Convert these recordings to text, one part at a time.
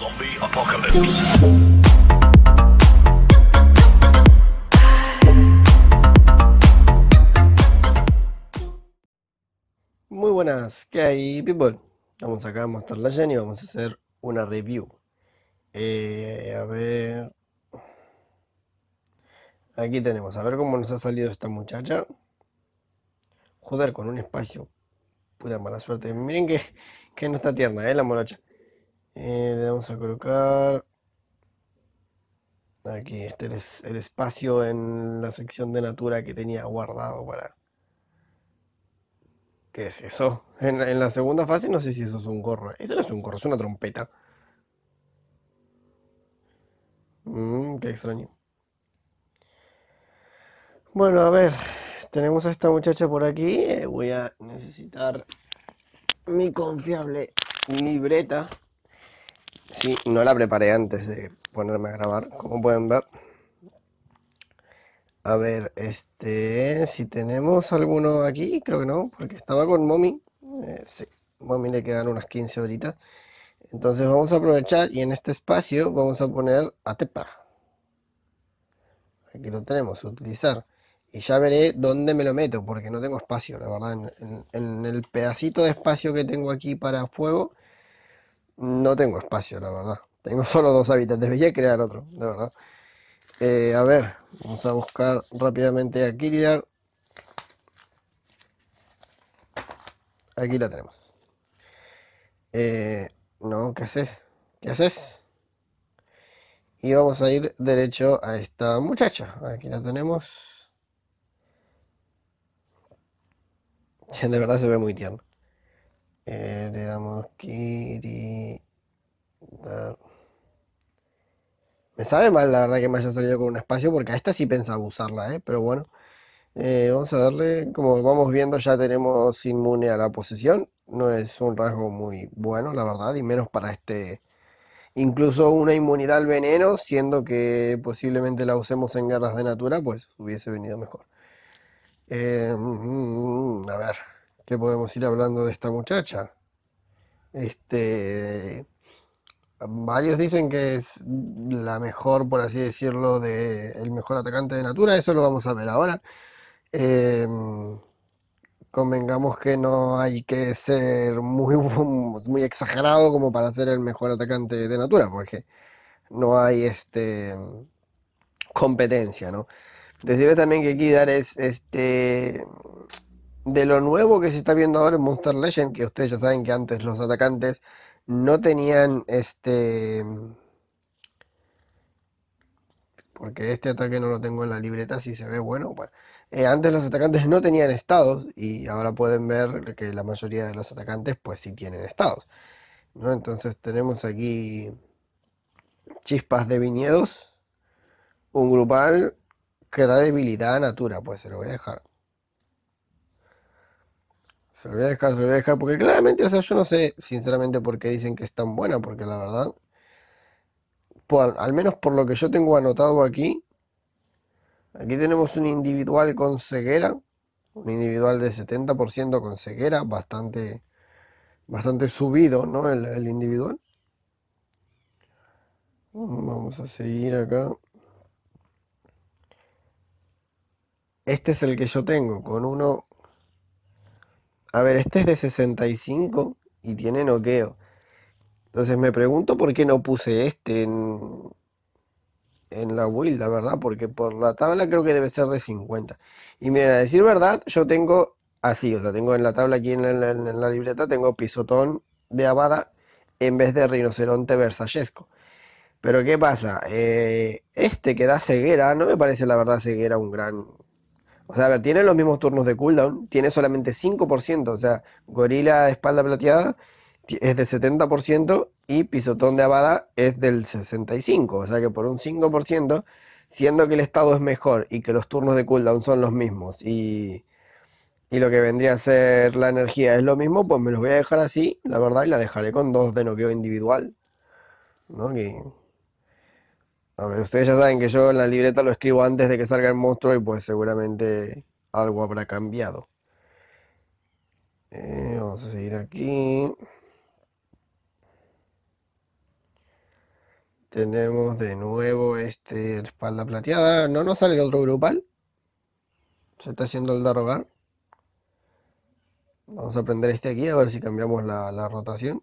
Zombie Apocalypse. Muy buenas, ¿qué hay, people? Vamos acá mostrar la Jenny. y vamos a hacer una review. Eh, a ver. Aquí tenemos, a ver cómo nos ha salido esta muchacha. Joder, con un espacio. Pura mala suerte. Miren que, no está tierna, ¿eh? La moracha eh, le vamos a colocar aquí este es el espacio en la sección de natura que tenía guardado para ¿qué es eso? En, la segunda fase no sé si eso es un gorro eso no es un gorro, es una trompeta mm, qué extraño bueno, a ver tenemos a esta muchacha por aquí eh, voy a necesitar mi confiable libreta Sí, no la preparé antes de ponerme a grabar, como pueden ver. A ver, este, si tenemos alguno aquí, creo que no, porque estaba con Mommy. Eh, sí, Mommy le quedan unas 15 horitas. Entonces vamos a aprovechar y en este espacio vamos a poner a Tepa. Aquí lo tenemos, utilizar. Y ya veré dónde me lo meto, porque no tengo espacio, la verdad. En, en el pedacito de espacio que tengo aquí para fuego, no tengo espacio, la verdad. Tengo solo dos hábitats. Debería crear otro, de verdad. Eh, a ver, vamos a buscar rápidamente a Kiridar. Aquí la tenemos. Eh, no, ¿qué haces? ¿Qué haces? Y vamos a ir derecho a esta muchacha. Aquí la tenemos. De verdad se ve muy tierno. Eh, le damos Kiri. Me sabe mal la verdad que me haya salido con un espacio porque a esta sí pensaba usarla, eh, pero bueno. Eh, vamos a darle, como vamos viendo, ya tenemos inmune a la posesión. No es un rasgo muy bueno, la verdad, y menos para este. Incluso una inmunidad al veneno, siendo que posiblemente la usemos en guerras de natura, pues hubiese venido mejor. Mm, mm, mm, a ver podemos ir hablando de esta muchacha. Este, varios dicen que es la mejor, por así decirlo, de el mejor atacante de Natura. Eso lo vamos a ver ahora. Em, convengamos que no hay que ser muy, muy exagerado como para ser el mejor atacante de Natura, porque no hay este competencia, ¿no? Decirle también que Kidar es este de lo nuevo que se está viendo ahora en Monster Legend, que ustedes ya saben que antes los atacantes no tenían este... Porque este ataque no lo tengo en la libreta, si se ve bueno. Eh, antes los atacantes no tenían estados y ahora pueden ver que la mayoría de los atacantes pues sí tienen estados. ¿no? Entonces tenemos aquí chispas de viñedos, un grupal que da debilidad a Natura, pues se lo voy a dejar. Se lo voy a dejar, se lo voy a dejar, porque claramente, o sea, yo no sé sinceramente por qué dicen que es tan buena, porque la verdad, al menos por lo que yo tengo anotado aquí, aquí tenemos un individual con ceguera, un individual de 70% con ceguera, bastante, bastante subido, ¿no? El, el individual. Vamos a seguir acá. Este es el que yo tengo, con uno a ver, este es de 65 y tiene noqueo. Entonces me pregunto por qué no puse este en, en la build, verdad, porque por la tabla creo que debe ser de 50. Y miren, a decir verdad, yo tengo así, o sea, tengo en la tabla aquí en la, libreta, tengo pisotón de Abada en vez de rinoceronte versallesco. Pero ¿qué pasa? Eh, este que da ceguera, no me parece la verdad ceguera un gran, o sea, a ver, tiene los mismos turnos de cooldown, tiene solamente 5%, o sea, Gorila espalda plateada es de 70% y Pisotón de Abada es del 65%, o sea que por un 5%, siendo que el estado es mejor y que los turnos de cooldown son los mismos y, y lo que vendría a ser la energía es lo mismo, pues me los voy a dejar así, la verdad, y la dejaré con dos de noqueo individual, ¿no? ustedes ya saben que yo en la libreta lo escribo antes de que salga el monstruo y pues seguramente algo habrá cambiado. Eh, vamos a seguir aquí. Tenemos de nuevo este espalda plateada. ¿No nos sale el otro grupal? Se está haciendo el rogar. Vamos a prender este aquí a ver si cambiamos la rotación.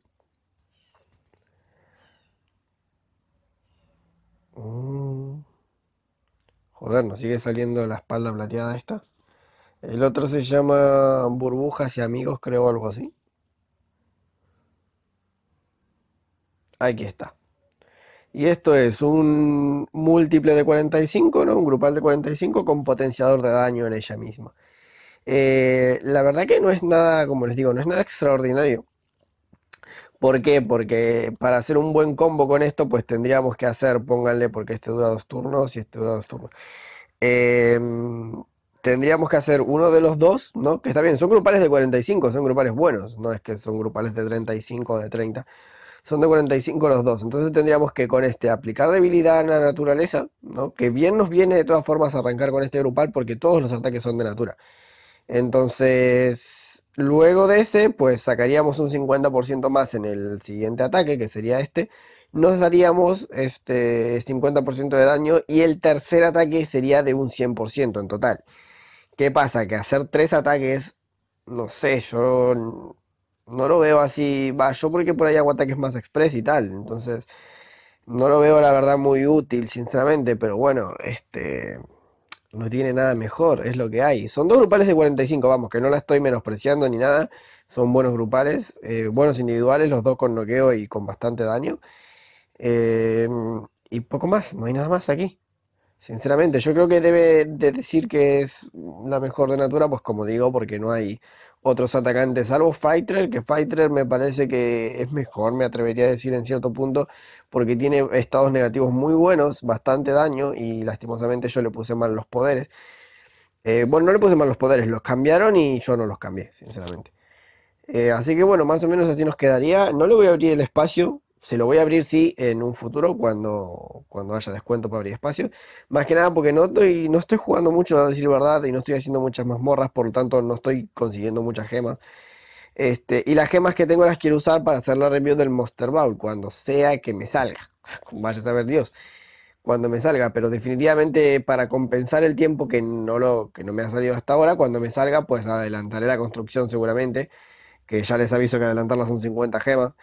Mm. Joder, nos sigue saliendo la espalda plateada esta. El otro se llama Burbujas y Amigos, creo, algo así. Aquí está. Y esto es un múltiple de 45, ¿no? Un grupal de 45 con potenciador de daño en ella misma. Eh, la verdad que no es nada, como les digo, no es nada extraordinario. ¿Por qué? Porque para hacer un buen combo con esto, pues tendríamos que hacer, pónganle, porque este dura dos turnos y este dura dos turnos. Em, tendríamos que hacer uno de los dos, ¿no? Que está bien, son grupales de 45, son grupales buenos, no es que son grupales de 35 o de 30, son de 45 los dos. Entonces tendríamos que con este aplicar debilidad a la naturaleza, ¿no? Que bien nos viene de todas formas arrancar con este grupal porque todos los ataques son de natura. Entonces, Luego de ese, pues sacaríamos un 50% más en el siguiente ataque, que sería este. Nos daríamos este 50% de daño y el tercer ataque sería de un 100% en total. ¿Qué pasa? Que hacer tres ataques, no sé, yo no lo veo así. Va, yo porque por ahí hago ataques más express y tal. Entonces, no lo veo la verdad muy útil, sinceramente, pero bueno, este no tiene nada mejor, es lo que hay. Son dos grupales de 45, vamos, que no la estoy menospreciando ni nada. Son buenos grupales, eh, buenos individuales, los dos con noqueo y con bastante daño. Eh, y poco más, no hay nada más aquí. Sinceramente, yo creo que debe de decir que es la mejor de Natura, pues como digo, porque no hay otros atacantes, salvo Fighter, que Fighter me parece que es mejor, me atrevería a decir en cierto punto, porque tiene estados negativos muy buenos, bastante daño, y lastimosamente yo le puse mal los poderes. Eh, bueno, no le puse mal los poderes, los cambiaron y yo no los cambié, sinceramente. Eh, así que bueno, más o menos así nos quedaría. No le voy a abrir el espacio se lo voy a abrir, sí, en un futuro cuando, cuando haya descuento para abrir espacio. Más que nada porque no estoy, no estoy jugando mucho, a decir verdad, y no estoy haciendo muchas mazmorras, por lo tanto no estoy consiguiendo muchas gemas. Este, y las gemas que tengo las quiero usar para hacer la review del Monster Bowl, cuando sea que me salga. Vaya a saber Dios, cuando me salga. Pero definitivamente para compensar el tiempo que no, lo, que no me ha salido hasta ahora, cuando me salga, pues adelantaré la construcción seguramente. Que ya les aviso que adelantarlas son 50 gemas.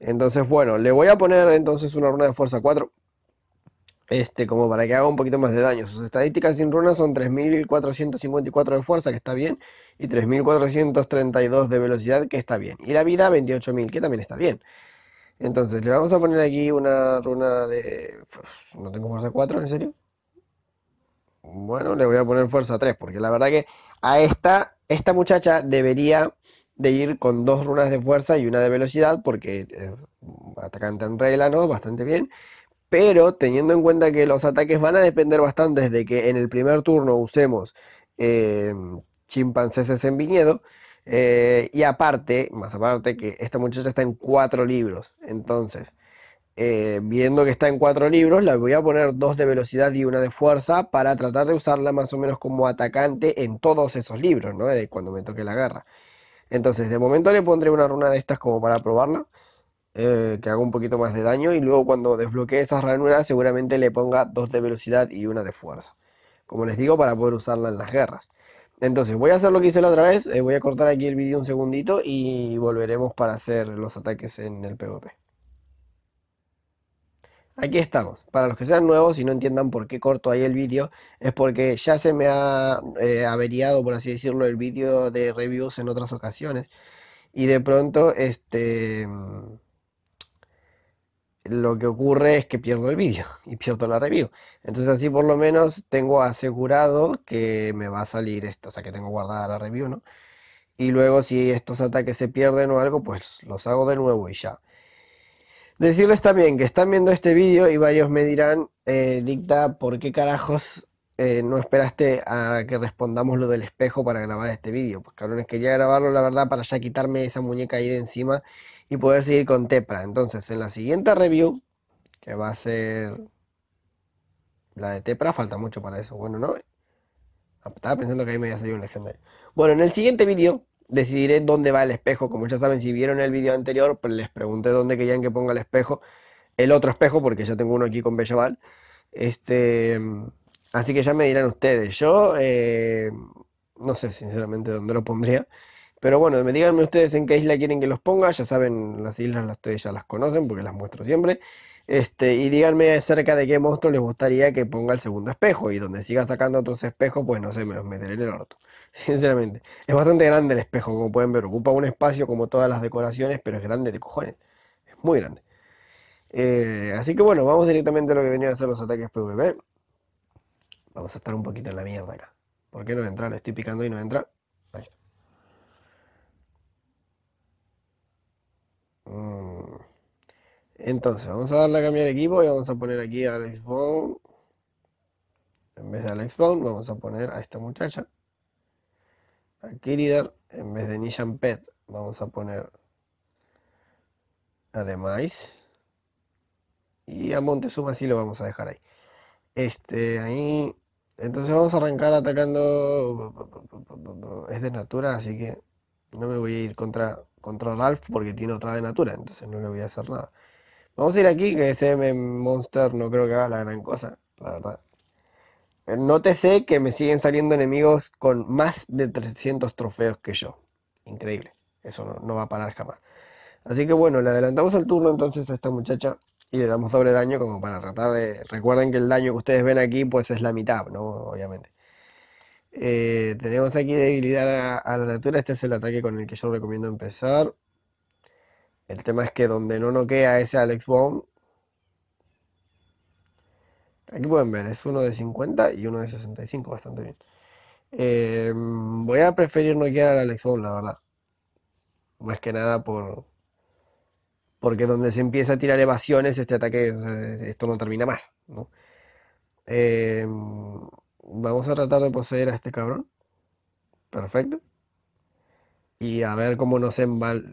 Entonces, bueno, le voy a poner entonces una runa de fuerza 4. Este, como para que haga un poquito más de daño. Sus estadísticas sin runas son 3.454 de fuerza, que está bien, y 3.432 de velocidad, que está bien. Y la vida 28.000, que también está bien. Entonces, le vamos a poner aquí una runa de... No tengo fuerza 4, ¿en serio? Bueno, le voy a poner fuerza 3, porque la verdad que a esta, esta muchacha debería de ir con dos runas de fuerza y una de velocidad, porque eh, atacante en regla, ¿no? Bastante bien. Pero teniendo en cuenta que los ataques van a depender bastante de que en el primer turno usemos eh, chimpancéses en viñedo. Eh, y aparte, más aparte, que esta muchacha está en cuatro libros. Entonces, viendo que está en cuatro libros, la voy a poner dos de velocidad y una de fuerza para tratar de usarla más o menos como atacante en todos esos libros, ¿no? cuando me toque la garra. Entonces, de momento le pondré una runa de estas como para probarla, eh, que haga un poquito más de daño, y luego cuando desbloquee esas ranuras seguramente le ponga dos de velocidad y una de fuerza. Como les digo, para poder usarla en las guerras. Entonces, voy a hacer lo que hice la otra vez, eh, voy a cortar aquí el vídeo un segundito y volveremos para hacer los ataques en el PvP aquí estamos. Para los que sean nuevos y no entiendan por qué corto ahí el vídeo, es porque ya se me ha eh, averiado, por así decirlo, el vídeo de reviews en otras ocasiones. Y de pronto, este mm, lo que ocurre es que pierdo el vídeo y pierdo la review. Entonces así por lo menos tengo asegurado que me va a salir esto, o sea que tengo guardada la review, ¿no? Y luego si estos ataques se pierden o algo, pues los hago de nuevo y ya. Decirles también que están viendo este vídeo y varios me dirán, eh, Dicta, ¿por qué carajos eh, no esperaste a que respondamos lo del espejo para grabar este vídeo? Pues cabrones, quería grabarlo la verdad para ya quitarme esa muñeca ahí de encima y poder seguir con Tepra. Entonces, en la siguiente review, que va a ser la de Tepra, falta mucho para eso. Bueno, ¿no? Ah, estaba pensando que ahí me iba a salir un legendario. Bueno, en el siguiente vídeo decidiré dónde va el espejo. Como ya saben, si vieron el video anterior, pues les pregunté dónde querían que ponga el espejo. El otro espejo, porque ya tengo uno aquí con Bellaval Este, así que ya me dirán ustedes. Yo eh, no sé sinceramente dónde lo pondría. Pero bueno, me díganme ustedes en qué isla quieren que los ponga. Ya saben, las islas las ustedes ya las conocen porque las muestro siempre. Este, y díganme acerca de qué monstruo les gustaría que ponga el segundo espejo. Y donde siga sacando otros espejos, pues no sé, me los meteré en el orto sinceramente. Es bastante grande el espejo, como pueden ver. Ocupa un espacio como todas las decoraciones, pero es grande de cojones. Es muy grande. Eh, así que bueno, vamos directamente a lo que venían a ser los ataques PvP. Vamos a estar un poquito en la mierda acá. ¿Por qué no entra? Lo estoy picando y no entra. Ahí está. Mm. Entonces, vamos a darle a cambiar equipo y vamos a poner aquí a Alex Bone. En vez de Alex Bone, vamos a poner a esta muchacha aquí líder en vez de Nishan Pet vamos a poner además y a Montezuma sí lo vamos a dejar ahí este ahí entonces vamos a arrancar atacando es de natura así que no me voy a ir contra contra Ralph porque tiene otra de natura entonces no le voy a hacer nada vamos a ir aquí que ese monster no creo que haga la gran cosa la verdad Nótese que me siguen saliendo enemigos con más de 300 trofeos que yo. Increíble. Eso no, va a parar jamás. Así que bueno, le adelantamos el turno entonces a esta muchacha y le damos doble daño como para tratar de... Recuerden que el daño que ustedes ven aquí pues es la mitad, ¿no? Obviamente. Eh, tenemos aquí debilidad a, la natura, este es el ataque con el que yo recomiendo empezar. El tema es que donde no noquea ese Alex Bond, Aquí pueden ver, es uno de 50 y uno de 65, bastante bien. Em, voy a preferir no quedar al Alex Bond, la verdad. Más que nada por... Porque donde se empieza a tirar evasiones, este ataque, esto no termina más, em, vamos a tratar de poseer a este cabrón. Perfecto. Y a ver cómo nos enval,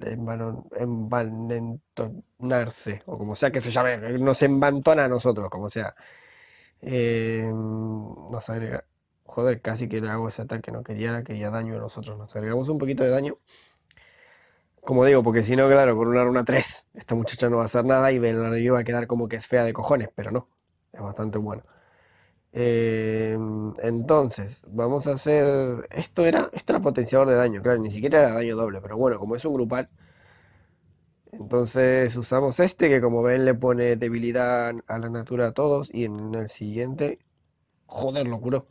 o como sea que se llame, nos envantona a nosotros, como sea. Eh, nos agrega. Joder, casi que le hago ese ataque, no quería, quería daño a nosotros. Nos agregamos un poquito de daño. Como digo, porque si no, claro, con una runa 3, esta muchacha no va a hacer nada y Belariu va a quedar como que es fea de cojones, pero no, es bastante bueno. Eh, entonces, vamos a hacer. Esto era, esto era potenciador de daño, claro, ni siquiera era daño doble, pero bueno, como es un grupal, entonces usamos este que como ven le pone debilidad a la natura a todos y en el siguiente... Joder, lo curó.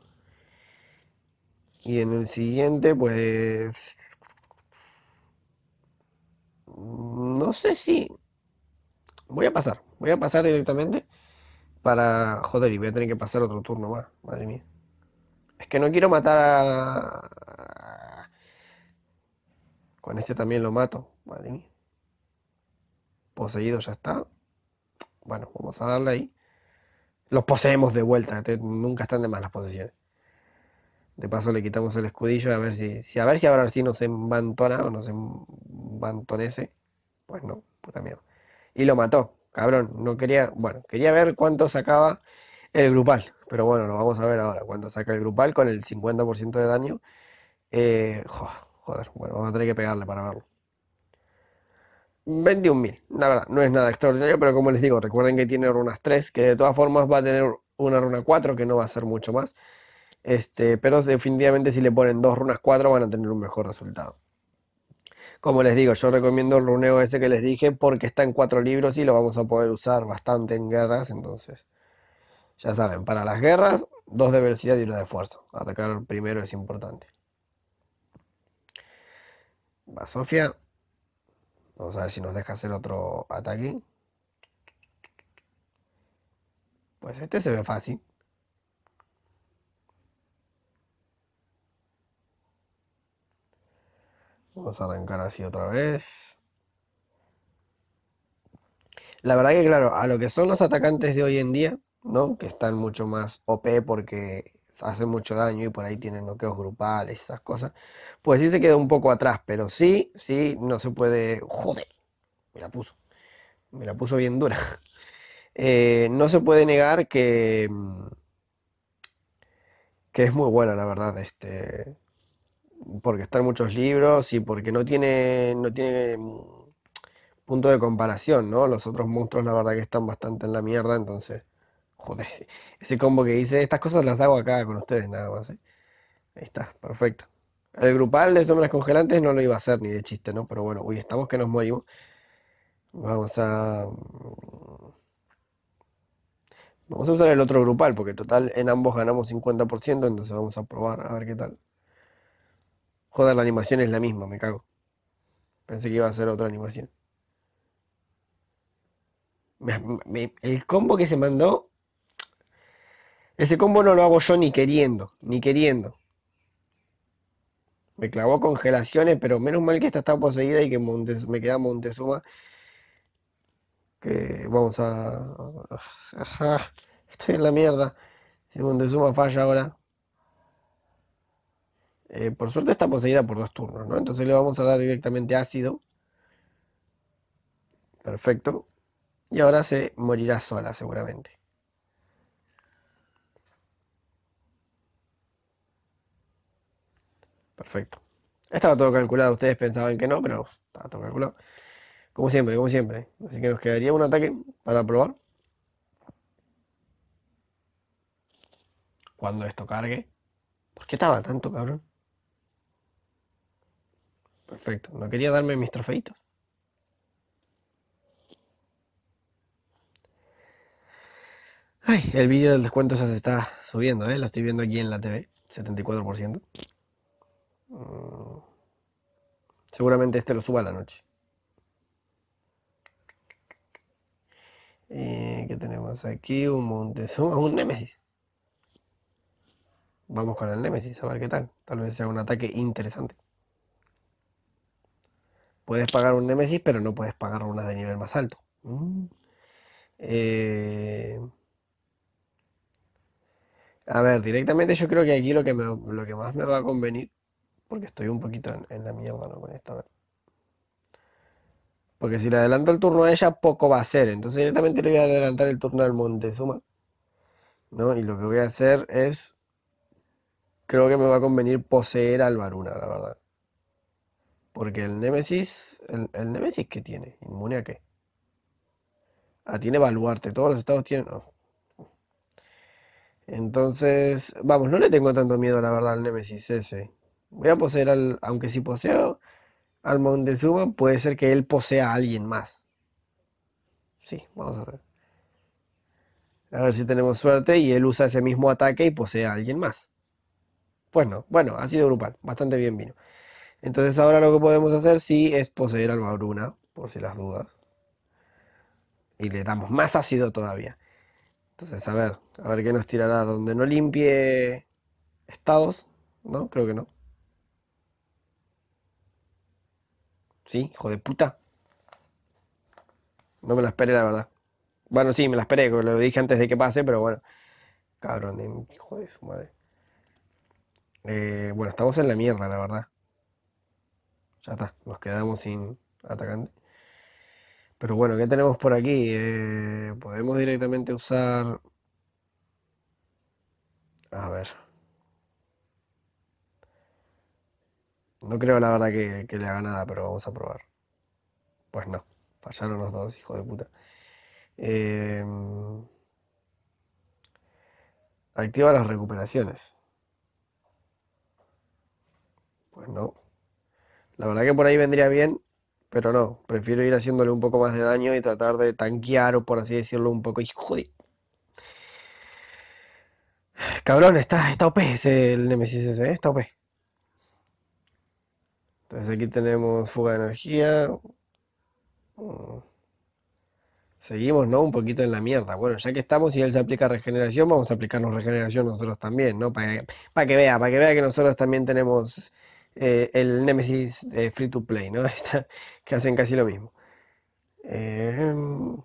Y en el siguiente pues... No sé si... Voy a pasar, voy a pasar directamente para... Joder, y voy a tener que pasar otro turno más, madre mía. Es que no quiero matar a... Con este también lo mato, madre mía. Poseído ya está. Bueno, vamos a darle ahí. Los poseemos de vuelta. nunca están de más las posesiones. De paso le quitamos el escudillo a ver si, a ver si ahora sí nos embantona o nos embantonece. Pues no, puta mierda. Y lo mató, cabrón. No quería, bueno, quería ver cuánto sacaba el grupal. Pero bueno, lo vamos a ver ahora. Cuánto saca el grupal con el 50% de daño. Eh, joder, bueno, vamos a tener que pegarle para verlo. 21.000, la verdad, no es nada extraordinario, pero como les digo, recuerden que tiene runas 3, que de todas formas va a tener una runa 4, que no va a ser mucho más. Este, pero definitivamente si le ponen dos runas 4 van a tener un mejor resultado. Como les digo, yo recomiendo el runeo ese que les dije porque está en cuatro libros y lo vamos a poder usar bastante en guerras, entonces ya saben, para las guerras, dos de velocidad y una de fuerza. Atacar primero es importante. Va Sofía. Vamos a ver si nos deja hacer otro ataque. Pues este se ve fácil. Vamos a arrancar así otra vez. La verdad que claro, a lo que son los atacantes de hoy en día, ¿no? Que están mucho más OP porque hace mucho daño y por ahí tienen bloqueos grupales, esas cosas, pues sí se queda un poco atrás, pero sí, sí, no se puede, joder, me la puso, me la puso bien dura. Eh, no se puede negar que, mm, que es muy buena, la verdad, este, porque están muchos libros y porque no tiene, no tiene mm, punto de comparación, ¿no? Los otros monstruos, la verdad, que están bastante en la mierda, entonces Joder, ese, combo que dice, estas cosas las hago acá con ustedes nada más. ¿eh? Ahí está, perfecto. El grupal de sombras congelantes no lo iba a hacer ni de chiste, ¿no? Pero bueno, uy, estamos que nos morimos. Vamos a... Mm, vamos a usar el otro grupal, porque total en ambos ganamos 50%, entonces vamos a probar a ver qué tal. Joder, la animación es la misma, me cago. Pensé que iba a ser otra animación. el combo que se mandó ese combo no lo hago yo ni queriendo, ni queriendo. Me clavó congelaciones, pero menos mal que esta está poseída y que me queda Montezuma. Que vamos a... Estoy en la mierda. Si Montezuma falla ahora. Eh, por suerte está poseída por dos turnos, ¿no? Entonces le vamos a dar directamente ácido. Perfecto. Y ahora se morirá sola seguramente. Perfecto. Estaba todo calculado, ustedes pensaban que no, pero estaba todo calculado. Como siempre, como siempre. Así que nos quedaría un ataque para probar. Cuando esto cargue. ¿Por qué tarda tanto, cabrón? Perfecto. No quería darme mis trofeitos. Ay, el vídeo del descuento ya se está subiendo, ¿eh? Lo estoy viendo aquí en la TV. 74%. Seguramente este lo suba a la noche. ¿Qué tenemos aquí? Un Montezuma, un Némesis. Vamos con el Némesis, a ver qué tal. Tal vez sea un ataque interesante. Puedes pagar un Némesis, pero no puedes pagar una de nivel más alto. Mm. Eh, a ver, directamente yo creo que aquí lo que, lo que más me va a convenir porque estoy un poquito en, la mierda ¿no? con esto. Porque si le adelanto el turno a ella, poco va a ser Entonces directamente le voy a adelantar el turno al Montezuma. ¿no? Y lo que voy a hacer es... Creo que me va a convenir poseer al Varuna, la verdad. Porque el Némesis... El, Nemesis Némesis que tiene? ¿Inmune a qué? Ah, tiene baluarte. Todos los estados tienen... Oh. Entonces, vamos, no le tengo tanto miedo, la verdad, al Nemesis ese voy a poseer al, aunque sí poseo al Montezuma, puede ser que él posea a alguien más. Sí, vamos a ver. A ver si tenemos suerte y él usa ese mismo ataque y posee a alguien más. Pues no, bueno, ha sido grupal, bastante bien vino. Entonces ahora lo que podemos hacer sí es poseer al Bauruna, por si las dudas. Y le damos más ácido todavía. Entonces, a ver, a ver qué nos tirará donde no limpie estados, ¿no? Creo que no. ¿Sí? Hijo de puta. No me la esperé, la verdad. Bueno, sí, me la esperé, lo dije antes de que pase, pero bueno. Cabrón, hijo de su madre. Eh, bueno, estamos en la mierda, la verdad. Ya está, nos quedamos sin atacante. Pero bueno, ¿qué tenemos por aquí? Eh, podemos directamente usar... A ver. No creo la verdad que, le haga nada, pero vamos a probar. Pues no, fallaron los dos, hijo de puta. Em, activa las recuperaciones. Pues no. La verdad que por ahí vendría bien, pero no. Prefiero ir haciéndole un poco más de daño y tratar de tanquear, o por así decirlo, un poco. Hijo de... Cabrón, está, está OP ese, el Nemesis ¿eh? está OP. Entonces aquí tenemos fuga de energía. Mm. Seguimos, ¿no? Un poquito en la mierda. Bueno, ya que estamos y él se aplica regeneración, vamos a aplicarnos regeneración nosotros también, ¿no? Para que, vea, para que vea que nosotros también tenemos eh, el Nemesis Free to Play, ¿no? que hacen casi lo mismo. Em.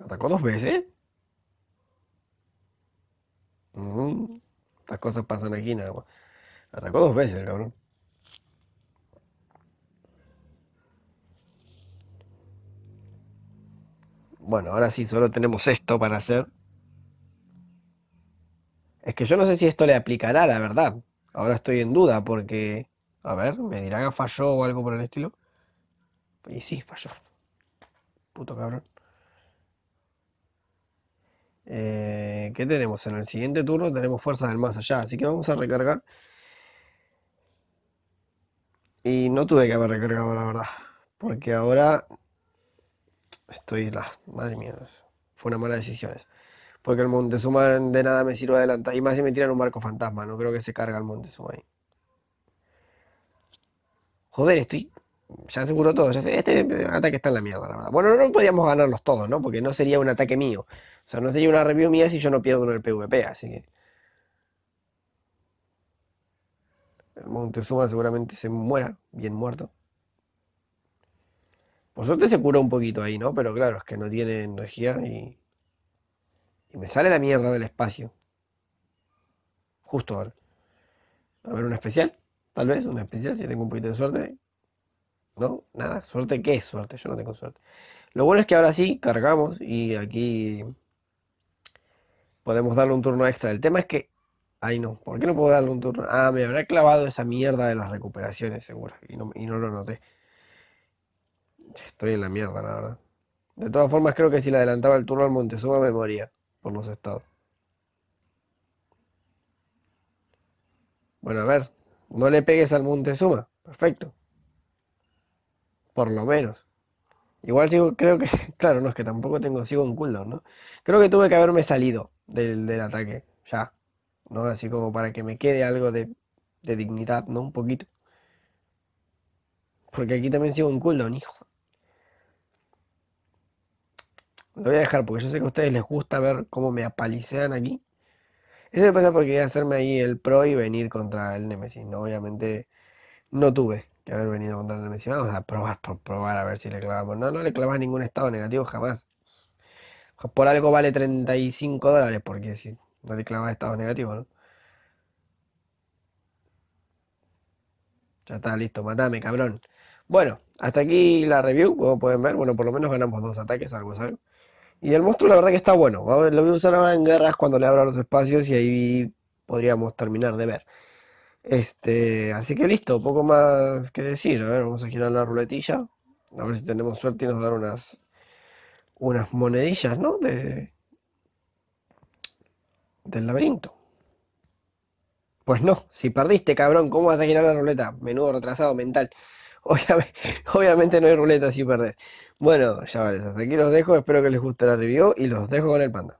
¿Atacó dos veces? Mm. Estas cosas pasan aquí nada más. Atacó dos veces el cabrón. Bueno, ahora sí, solo tenemos esto para hacer. Es que yo no sé si esto le aplicará, la verdad. Ahora estoy en duda porque, a ver, me dirán ah, falló o algo por el estilo. Y sí, falló. Puto cabrón. Eh, ¿Qué tenemos? En el siguiente turno tenemos fuerzas del más allá, así que vamos a recargar. Y no tuve que haber recargado, la verdad. Porque ahora estoy... La, madre mía, fue una mala decisión. Porque el Montezuma de nada me sirve adelantar. Y más si me tiran un barco fantasma, no creo que se carga el Montezuma ahí. Joder, estoy... Ya seguro todo. este ataque está en la mierda, la verdad. Bueno, no podíamos ganarlos todos, ¿no? Porque no sería un ataque mío. O sea, no sería una review mía si yo no pierdo en el PvP, así que. El Montezuma seguramente se muera, bien muerto. Por suerte se curó un poquito ahí, ¿no? Pero claro, es que no tiene energía y. Y me sale la mierda del espacio. Justo ahora. A ver, una especial. Tal vez, una especial, si tengo un poquito de suerte. ¿No? Nada. ¿Suerte qué es suerte? Yo no tengo suerte. Lo bueno es que ahora sí cargamos y aquí podemos darle un turno extra. El tema es que. Ay, no. ¿Por qué no puedo darle un turno? Ah, me habrá clavado esa mierda de las recuperaciones, seguro. Y no, y no lo noté. Estoy en la mierda, la verdad. De todas formas, creo que si le adelantaba el turno al Montezuma, me moría por los estados. Bueno, a ver. No le pegues al Montezuma. Perfecto. Por lo menos. Igual sigo, creo que, claro, no es que tampoco tengo, sigo un cooldown, ¿no? Creo que tuve que haberme salido del, ataque, ya, ¿no? Así como para que me quede algo de, de dignidad, ¿no? Un poquito. Porque aquí también sigo un cooldown, hijo. Lo voy a dejar porque yo sé que a ustedes les gusta ver cómo me apalicean aquí. Eso me pasa porque voy a hacerme ahí el pro y venir contra el Nemesis, ¿no? Obviamente no tuve que haber venido contra el Nemesis. Vamos a probar por probar a ver si le clavamos. No, no le clavas ningún estado negativo jamás. Por algo vale 35 dólares, porque si no le clavas estado negativo, ¿no? Ya está, listo, matame, cabrón. Bueno, hasta aquí la review, como pueden ver, bueno, por lo menos ganamos dos ataques, algo ¿sabes? Y el monstruo la verdad que está bueno, lo voy a usar ahora en guerras cuando le abra los espacios y ahí podríamos terminar de ver. Este, así que listo, poco más que decir, a ver, vamos a girar la ruletilla, a ver si tenemos suerte y nos dar unas unas monedillas, ¿no? De, del laberinto. Pues no, si perdiste, cabrón, ¿cómo vas a girar la ruleta? Menudo retrasado mental. Obviamente, no hay ruleta si perdés. Bueno, chavales, hasta aquí los dejo. Espero que les guste la review y los dejo con el panda.